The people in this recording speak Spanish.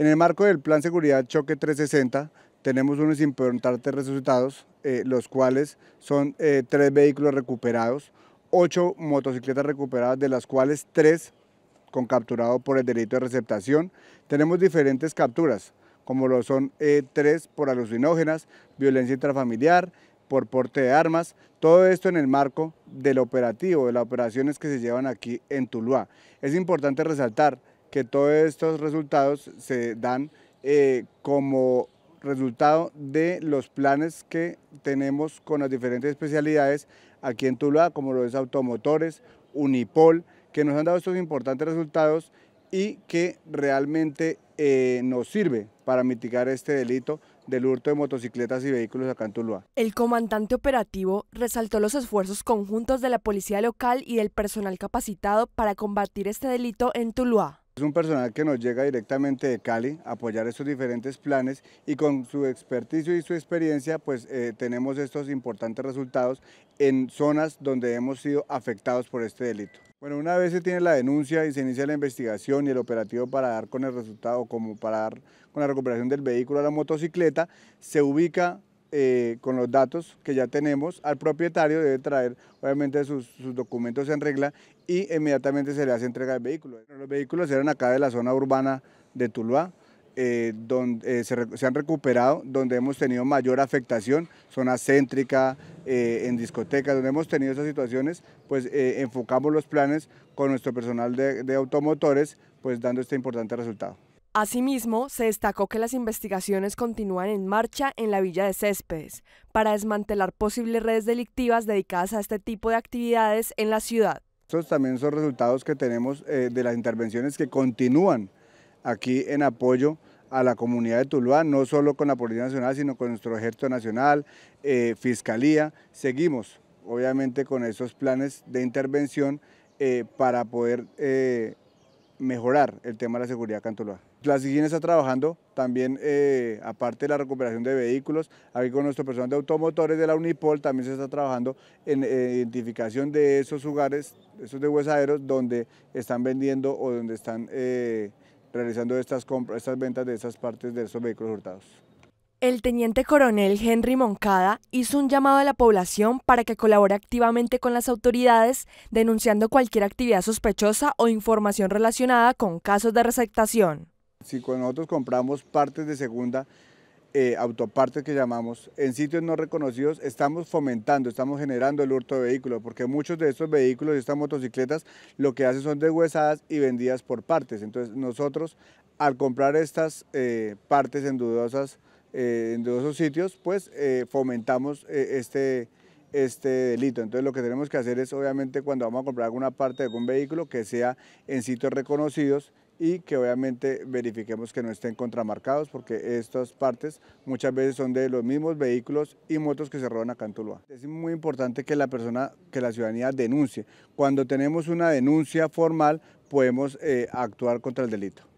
En el marco del Plan Seguridad Choque 360 tenemos unos importantes resultados, eh, los cuales son eh, tres vehículos recuperados, ocho motocicletas recuperadas, de las cuales tres con capturado por el delito de receptación. Tenemos diferentes capturas, como lo son eh, tres por alucinógenas, violencia intrafamiliar, por porte de armas, todo esto en el marco del operativo, de las operaciones que se llevan aquí en Tuluá. Es importante resaltar que todos estos resultados se dan eh, como resultado de los planes que tenemos con las diferentes especialidades aquí en Tuluá, como lo es Automotores, Unipol, que nos han dado estos importantes resultados y que realmente eh, nos sirve para mitigar este delito del hurto de motocicletas y vehículos acá en Tuluá. El comandante operativo resaltó los esfuerzos conjuntos de la policía local y del personal capacitado para combatir este delito en Tuluá. Es un personal que nos llega directamente de Cali a apoyar estos diferentes planes y con su experticio y su experiencia pues eh, tenemos estos importantes resultados en zonas donde hemos sido afectados por este delito. Bueno, una vez se tiene la denuncia y se inicia la investigación y el operativo para dar con el resultado, como para dar con la recuperación del vehículo a la motocicleta, se ubica eh, con los datos que ya tenemos al propietario, debe traer obviamente sus, documentos en regla y inmediatamente se le hace entrega del vehículo. Los vehículos eran acá de la zona urbana de Tuluá, eh, donde eh, se, han recuperado, donde hemos tenido mayor afectación, zona céntrica, en discotecas, donde hemos tenido esas situaciones, pues enfocamos los planes con nuestro personal de automotores, pues dando este importante resultado. Asimismo, se destacó que las investigaciones continúan en marcha en la villa de Céspedes para desmantelar posibles redes delictivas dedicadas a este tipo de actividades en la ciudad. Estos también son resultados que tenemos eh, de las intervenciones que continúan aquí en apoyo a la comunidad de Tuluá, no solo con la Policía Nacional, sino con nuestro Ejército Nacional, eh, Fiscalía. Seguimos, obviamente, con esos planes de intervención eh, para poder mejorar el tema de la seguridad acá La está trabajando también, eh, aparte de la recuperación de vehículos, aquí con nuestro personal de automotores de la Unipol también se está trabajando en eh, identificación de esos lugares, esos deshuesaderos donde están vendiendo o donde están eh, realizando estas, compras, estas ventas de esas partes de esos vehículos hurtados. El teniente coronel Henry Moncada hizo un llamado a la población para que colabore activamente con las autoridades denunciando cualquier actividad sospechosa o información relacionada con casos de receptación. Si nosotros compramos partes de segunda, eh, autopartes que llamamos, en sitios no reconocidos, estamos fomentando, estamos generando el hurto de vehículos, porque muchos de estos vehículos y estas motocicletas lo que hacen son deshuesadas y vendidas por partes. Entonces nosotros al comprar estas eh, partes en dudosas eh, en esos sitios, pues eh, fomentamos eh, este, este delito. Entonces lo que tenemos que hacer es, obviamente, cuando vamos a comprar alguna parte de algún vehículo, que sea en sitios reconocidos y que obviamente verifiquemos que no estén contramarcados, porque estas partes muchas veces son de los mismos vehículos y motos que se roban acá en Tuluá. Es muy importante que la persona, que la ciudadanía denuncie. Cuando tenemos una denuncia formal, podemos actuar contra el delito.